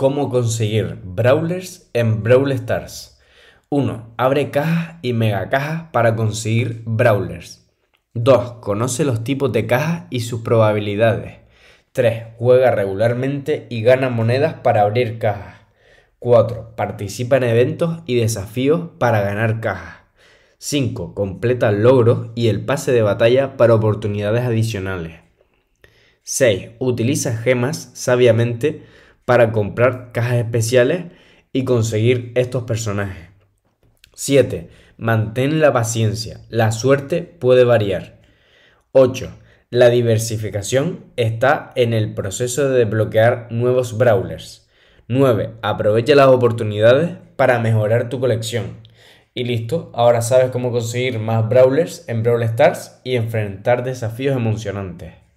Cómo conseguir Brawlers en Brawl Stars. 1. Abre cajas y mega cajas para conseguir Brawlers. 2. Conoce los tipos de cajas y sus probabilidades. 3. Juega regularmente y gana monedas para abrir cajas. 4. Participa en eventos y desafíos para ganar cajas. 5. Completa logros y el pase de batalla para oportunidades adicionales. 6. Utiliza gemas sabiamente para comprar cajas especiales y conseguir estos personajes. 7. Mantén la paciencia. La suerte puede variar. 8. La diversificación está en el proceso de desbloquear nuevos brawlers. 9. Aprovecha las oportunidades para mejorar tu colección. Y listo, ahora sabes cómo conseguir más brawlers en Brawl Stars y enfrentar desafíos emocionantes.